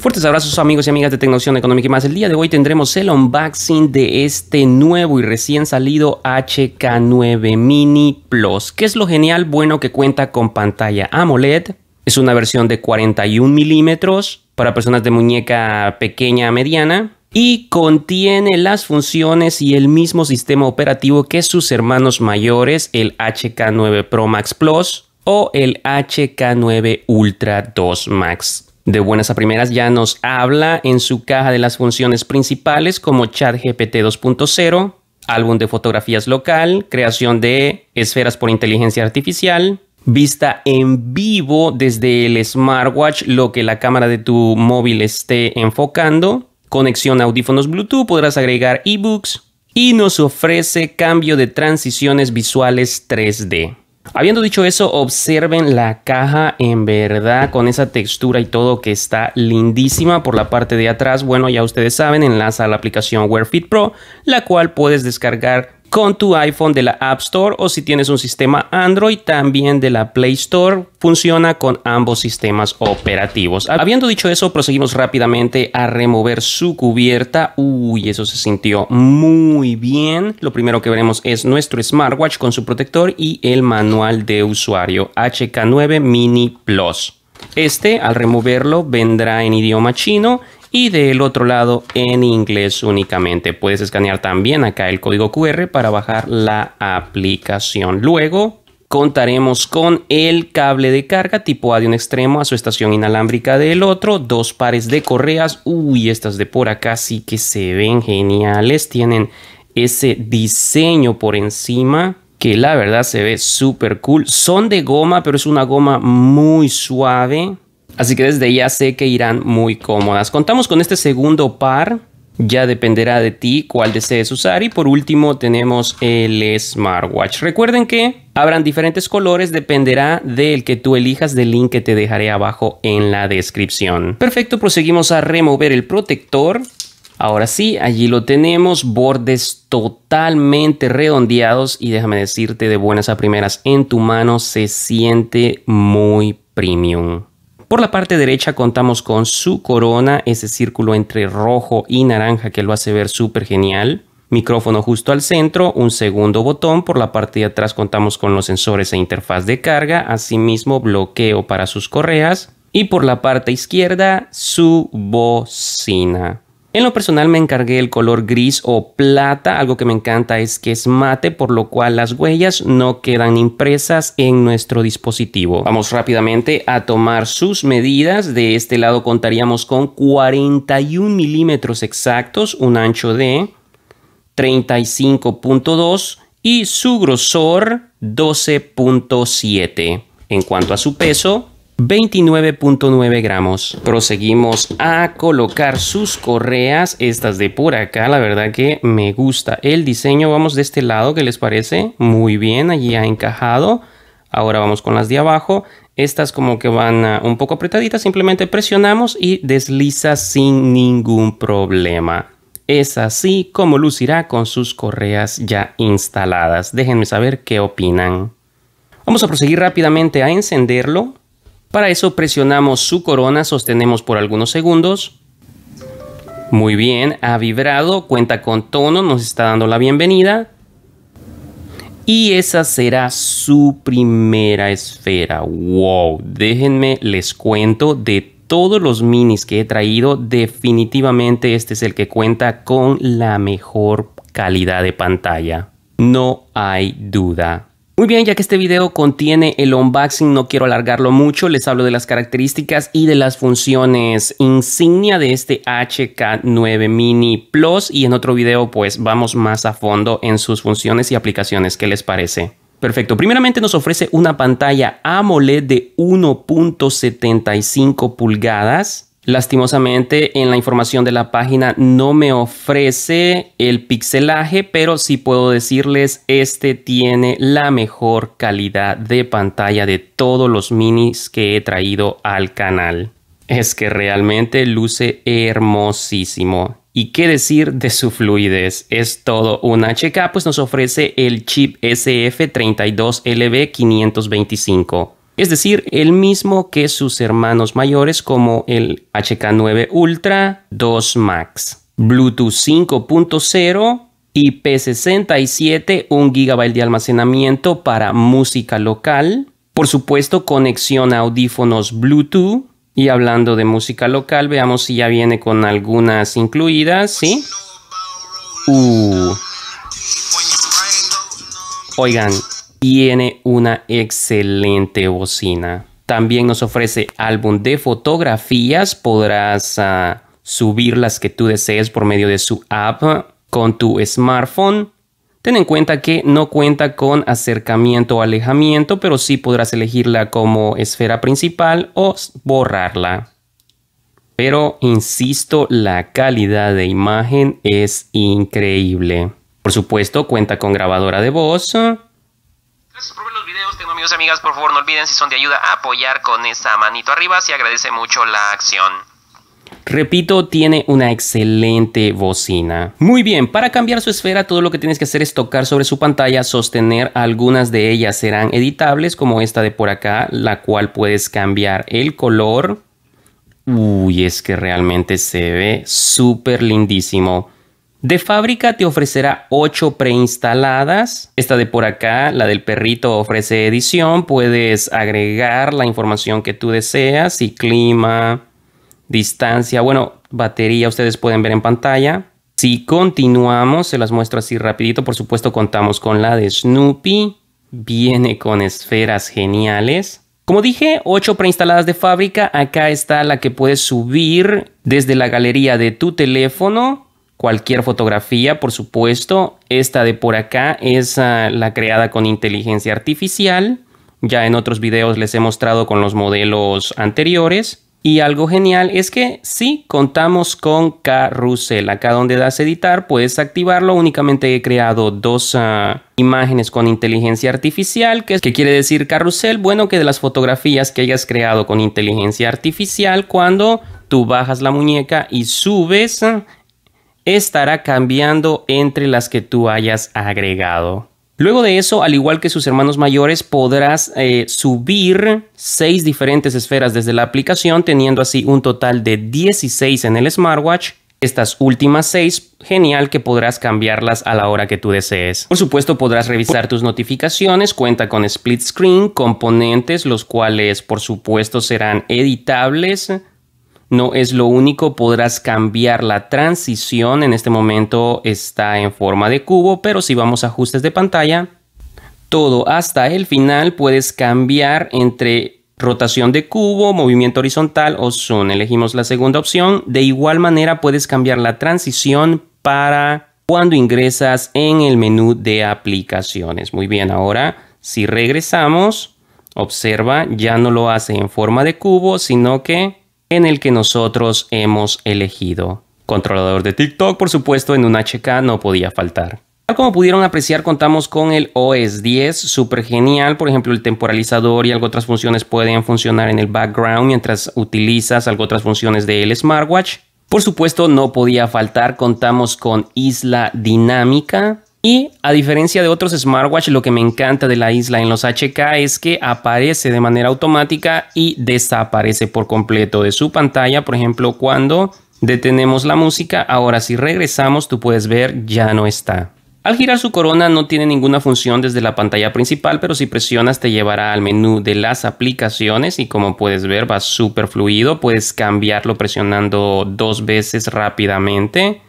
Fuertes abrazos amigos y amigas de Tecnoción Económica y más. El día de hoy tendremos el unboxing de este nuevo y recién salido HK9 Mini Plus. ¿Qué es lo genial? Bueno que cuenta con pantalla AMOLED. Es una versión de 41 milímetros para personas de muñeca pequeña a mediana y contiene las funciones y el mismo sistema operativo que sus hermanos mayores, el HK9 Pro Max Plus o el HK9 Ultra 2 Max. De buenas a primeras ya nos habla en su caja de las funciones principales como chat GPT 2.0, álbum de fotografías local, creación de esferas por inteligencia artificial, vista en vivo desde el smartwatch, lo que la cámara de tu móvil esté enfocando, conexión a audífonos Bluetooth, podrás agregar ebooks y nos ofrece cambio de transiciones visuales 3D. Habiendo dicho eso, observen la caja en verdad con esa textura y todo que está lindísima por la parte de atrás. Bueno, ya ustedes saben, enlaza a la aplicación WearFit Pro, la cual puedes descargar con tu iPhone de la App Store o si tienes un sistema Android también de la Play Store. Funciona con ambos sistemas operativos. Habiendo dicho eso, proseguimos rápidamente a remover su cubierta. Uy, eso se sintió muy bien. Lo primero que veremos es nuestro smartwatch con su protector y el manual de usuario HK9 Mini Plus. Este, al removerlo, vendrá en idioma chino y del otro lado en inglés únicamente. Puedes escanear también acá el código QR para bajar la aplicación. Luego contaremos con el cable de carga tipo A de un extremo a su estación inalámbrica del otro, dos pares de correas. Uy, estas de por acá sí que se ven geniales. Tienen ese diseño por encima que la verdad se ve súper cool. Son de goma, pero es una goma muy suave Así que desde ya sé que irán muy cómodas. Contamos con este segundo par. Ya dependerá de ti cuál desees usar. Y por último tenemos el smartwatch. Recuerden que habrán diferentes colores. Dependerá del que tú elijas del link que te dejaré abajo en la descripción. Perfecto, proseguimos a remover el protector. Ahora sí, allí lo tenemos, bordes totalmente redondeados y déjame decirte de buenas a primeras, en tu mano se siente muy premium. Por la parte derecha contamos con su corona, ese círculo entre rojo y naranja que lo hace ver súper genial. Micrófono justo al centro, un segundo botón, por la parte de atrás contamos con los sensores e interfaz de carga, asimismo bloqueo para sus correas y por la parte izquierda su bocina. En lo personal me encargué el color gris o plata, algo que me encanta es que es mate, por lo cual las huellas no quedan impresas en nuestro dispositivo. Vamos rápidamente a tomar sus medidas, de este lado contaríamos con 41 milímetros exactos, un ancho de 35.2 y su grosor 12.7. En cuanto a su peso, 29.9 gramos. Proseguimos a colocar sus correas, estas de por acá, la verdad que me gusta el diseño. Vamos de este lado, que les parece? Muy bien, allí ha encajado. Ahora vamos con las de abajo. Estas como que van ah, un poco apretaditas, simplemente presionamos y desliza sin ningún problema. Es así como lucirá con sus correas ya instaladas. Déjenme saber qué opinan. Vamos a proseguir rápidamente a encenderlo. Para eso presionamos su corona, sostenemos por algunos segundos. Muy bien, ha vibrado, cuenta con tono, nos está dando la bienvenida. Y esa será su primera esfera. ¡Wow! Déjenme, les cuento de todos los minis que he traído, definitivamente este es el que cuenta con la mejor calidad de pantalla. No hay duda. Muy bien, ya que este video contiene el unboxing, no quiero alargarlo mucho, les hablo de las características y de las funciones insignia de este HK9 Mini Plus y en otro video pues vamos más a fondo en sus funciones y aplicaciones, ¿qué les parece? Perfecto, primeramente nos ofrece una pantalla AMOLED de 1.75 pulgadas Lastimosamente en la información de la página no me ofrece el pixelaje, pero sí puedo decirles este tiene la mejor calidad de pantalla de todos los minis que he traído al canal. Es que realmente luce hermosísimo. Y qué decir de su fluidez, es todo un HK, pues nos ofrece el chip SF32LB525 es decir, el mismo que sus hermanos mayores como el HK9 Ultra 2 Max, Bluetooth 5.0, IP67, 1 GB de almacenamiento para música local, por supuesto conexión a audífonos Bluetooth, y hablando de música local, veamos si ya viene con algunas incluidas, ¿sí? Uh. Oigan, tiene una excelente bocina. También nos ofrece álbum de fotografías. Podrás ah, subir las que tú desees por medio de su app con tu smartphone. Ten en cuenta que no cuenta con acercamiento o alejamiento, pero sí podrás elegirla como esfera principal o borrarla. Pero insisto, la calidad de imagen es increíble. Por supuesto, cuenta con grabadora de voz, tengo amigos amigas, por favor no olviden si son de ayuda a apoyar con esa manito arriba, se agradece mucho la acción. Repito, tiene una excelente bocina. Muy bien, para cambiar su esfera todo lo que tienes que hacer es tocar sobre su pantalla, sostener, algunas de ellas serán editables como esta de por acá, la cual puedes cambiar el color. Uy, es que realmente se ve súper lindísimo. De fábrica te ofrecerá 8 preinstaladas. Esta de por acá, la del perrito, ofrece edición. Puedes agregar la información que tú deseas si clima, distancia, bueno, batería ustedes pueden ver en pantalla. Si continuamos, se las muestro así rapidito. Por supuesto, contamos con la de Snoopy. Viene con esferas geniales. Como dije, 8 preinstaladas de fábrica. Acá está la que puedes subir desde la galería de tu teléfono cualquier fotografía, por supuesto. Esta de por acá es ah, la creada con inteligencia artificial. Ya en otros videos les he mostrado con los modelos anteriores. Y algo genial es que sí contamos con carrusel. Acá donde das editar puedes activarlo. Únicamente he creado dos ah, imágenes con inteligencia artificial. ¿Qué, ¿Qué quiere decir carrusel? Bueno, que de las fotografías que hayas creado con inteligencia artificial, cuando tú bajas la muñeca y subes, estará cambiando entre las que tú hayas agregado. Luego de eso, al igual que sus hermanos mayores, podrás eh, subir 6 diferentes esferas desde la aplicación, teniendo así un total de 16 en el smartwatch. Estas últimas 6, genial que podrás cambiarlas a la hora que tú desees. Por supuesto, podrás revisar tus notificaciones, cuenta con split screen, componentes, los cuales por supuesto serán editables no es lo único, podrás cambiar la transición, en este momento está en forma de cubo, pero si vamos a ajustes de pantalla, todo hasta el final puedes cambiar entre rotación de cubo, movimiento horizontal o zoom. Elegimos la segunda opción. De igual manera puedes cambiar la transición para cuando ingresas en el menú de aplicaciones. Muy bien, ahora si regresamos, observa, ya no lo hace en forma de cubo, sino que en el que nosotros hemos elegido. Controlador de TikTok, por supuesto, en un HK no podía faltar. como pudieron apreciar, contamos con el OS 10, súper genial. Por ejemplo, el temporalizador y algunas otras funciones pueden funcionar en el background mientras utilizas algo otras funciones del smartwatch. Por supuesto, no podía faltar, contamos con Isla Dinámica, y a diferencia de otros smartwatch, lo que me encanta de la isla en los HK es que aparece de manera automática y desaparece por completo de su pantalla. Por ejemplo, cuando detenemos la música, ahora si regresamos, tú puedes ver, ya no está. Al girar su corona no tiene ninguna función desde la pantalla principal, pero si presionas te llevará al menú de las aplicaciones y como puedes ver va súper fluido, puedes cambiarlo presionando dos veces rápidamente.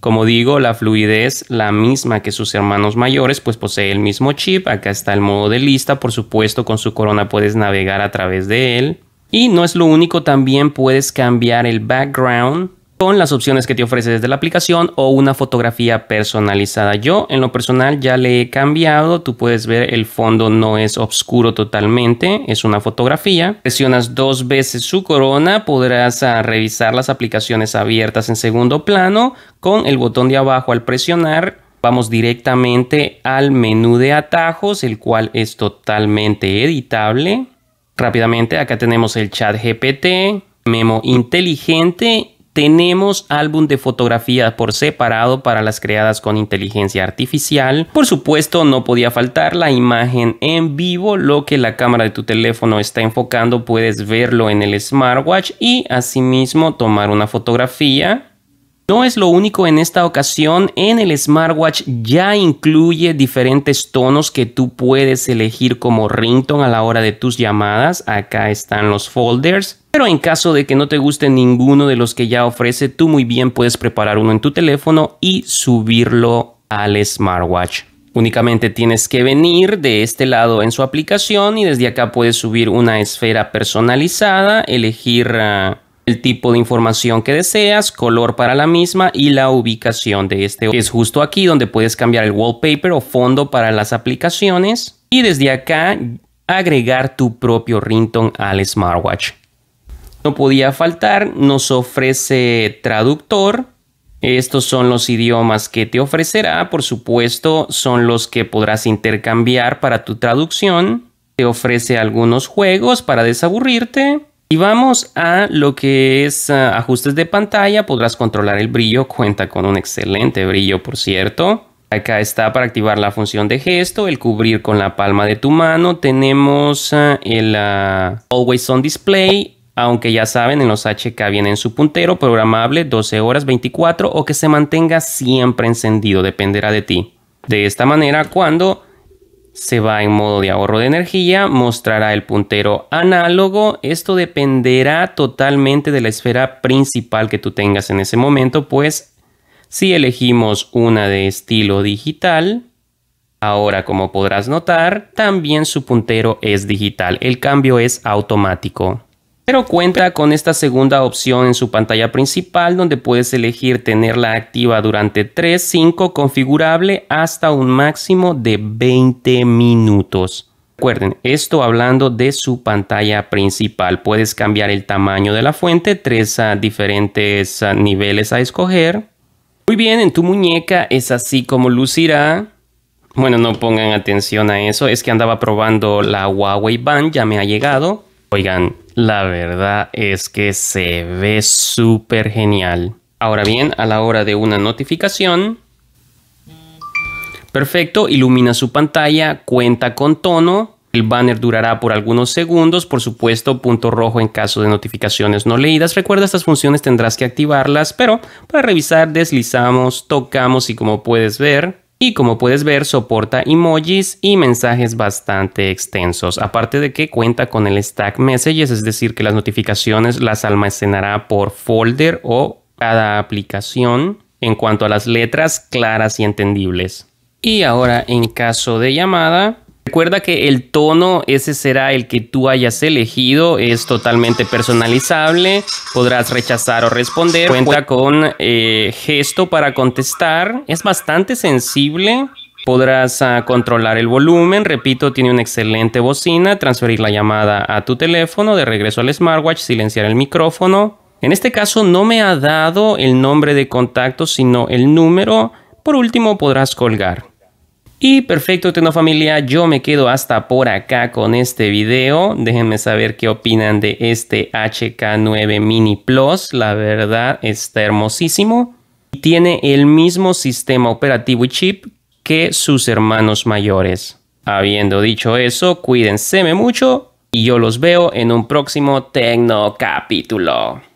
Como digo, la fluidez la misma que sus hermanos mayores, pues posee el mismo chip. Acá está el modo de lista, por supuesto, con su corona puedes navegar a través de él. Y no es lo único, también puedes cambiar el background con las opciones que te ofrece desde la aplicación o una fotografía personalizada. Yo en lo personal ya le he cambiado, tú puedes ver el fondo no es oscuro totalmente, es una fotografía. Presionas dos veces su corona, podrás ah, revisar las aplicaciones abiertas en segundo plano con el botón de abajo al presionar vamos directamente al menú de atajos, el cual es totalmente editable. Rápidamente acá tenemos el chat GPT, memo inteligente tenemos álbum de fotografía por separado para las creadas con inteligencia artificial. Por supuesto, no podía faltar la imagen en vivo, lo que la cámara de tu teléfono está enfocando, puedes verlo en el smartwatch y asimismo tomar una fotografía. No es lo único en esta ocasión, en el smartwatch ya incluye diferentes tonos que tú puedes elegir como rington a la hora de tus llamadas. Acá están los folders. Pero en caso de que no te guste ninguno de los que ya ofrece, tú muy bien puedes preparar uno en tu teléfono y subirlo al smartwatch. Únicamente tienes que venir de este lado en su aplicación y desde acá puedes subir una esfera personalizada, elegir ah, el tipo de información que deseas, color para la misma y la ubicación de este. Es justo aquí donde puedes cambiar el wallpaper o fondo para las aplicaciones y desde acá agregar tu propio ringtone al smartwatch no podía faltar, nos ofrece traductor. Estos son los idiomas que te ofrecerá, por supuesto, son los que podrás intercambiar para tu traducción. Te ofrece algunos juegos para desaburrirte. Y vamos a lo que es ah, ajustes de pantalla, podrás controlar el brillo, cuenta con un excelente brillo, por cierto. Acá está para activar la función de gesto, el cubrir con la palma de tu mano. Tenemos ah, el ah, Always on Display, aunque ya saben, en los HK viene su puntero programable 12 horas 24 o que se mantenga siempre encendido, dependerá de ti. De esta manera, cuando se va en modo de ahorro de energía, mostrará el puntero análogo. Esto dependerá totalmente de la esfera principal que tú tengas en ese momento, pues si elegimos una de estilo digital, ahora como podrás notar, también su puntero es digital. El cambio es automático pero cuenta con esta segunda opción en su pantalla principal donde puedes elegir tenerla activa durante 3, 5, configurable hasta un máximo de 20 minutos. Recuerden, esto hablando de su pantalla principal. Puedes cambiar el tamaño de la fuente, tres diferentes ah, niveles a escoger. Muy bien, en tu muñeca es así como lucirá. Bueno, no pongan atención a eso, es que andaba probando la Huawei Band, ya me ha llegado. Oigan, la verdad es que se ve súper genial. Ahora bien, a la hora de una notificación, perfecto, ilumina su pantalla, cuenta con tono, el banner durará por algunos segundos, por supuesto, punto rojo en caso de notificaciones no leídas. Recuerda, estas funciones tendrás que activarlas, pero para revisar deslizamos, tocamos y como puedes ver, y como puedes ver soporta emojis y mensajes bastante extensos, aparte de que cuenta con el Stack Messages, es decir que las notificaciones las almacenará por folder o cada aplicación en cuanto a las letras claras y entendibles. Y ahora en caso de llamada, Recuerda que el tono, ese será el que tú hayas elegido, es totalmente personalizable, podrás rechazar o responder, cuenta con eh, gesto para contestar, es bastante sensible, podrás ah, controlar el volumen, repito, tiene una excelente bocina, transferir la llamada a tu teléfono, de regreso al smartwatch, silenciar el micrófono. En este caso no me ha dado el nombre de contacto, sino el número. Por último, podrás colgar. Y perfecto, Tecnofamilia, yo me quedo hasta por acá con este video. Déjenme saber qué opinan de este HK9 Mini Plus. La verdad está hermosísimo. Y Tiene el mismo sistema operativo y chip que sus hermanos mayores. Habiendo dicho eso, cuídense mucho y yo los veo en un próximo Tecno capítulo.